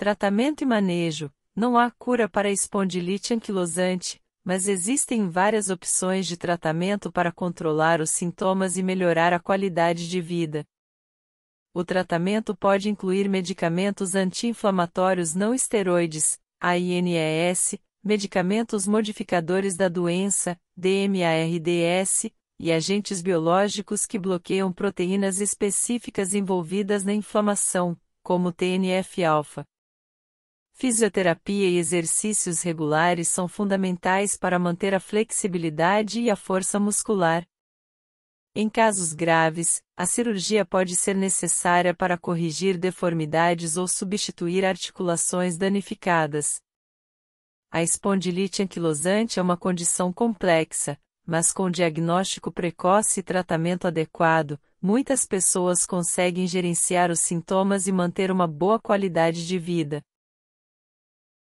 Tratamento e manejo: não há cura para a espondilite anquilosante, mas existem várias opções de tratamento para controlar os sintomas e melhorar a qualidade de vida. O tratamento pode incluir medicamentos anti-inflamatórios não esteroides, AINES, medicamentos modificadores da doença, DMARDS, e agentes biológicos que bloqueiam proteínas específicas envolvidas na inflamação, como TNF-alfa. Fisioterapia e exercícios regulares são fundamentais para manter a flexibilidade e a força muscular. Em casos graves, a cirurgia pode ser necessária para corrigir deformidades ou substituir articulações danificadas. A espondilite anquilosante é uma condição complexa, mas com diagnóstico precoce e tratamento adequado, muitas pessoas conseguem gerenciar os sintomas e manter uma boa qualidade de vida.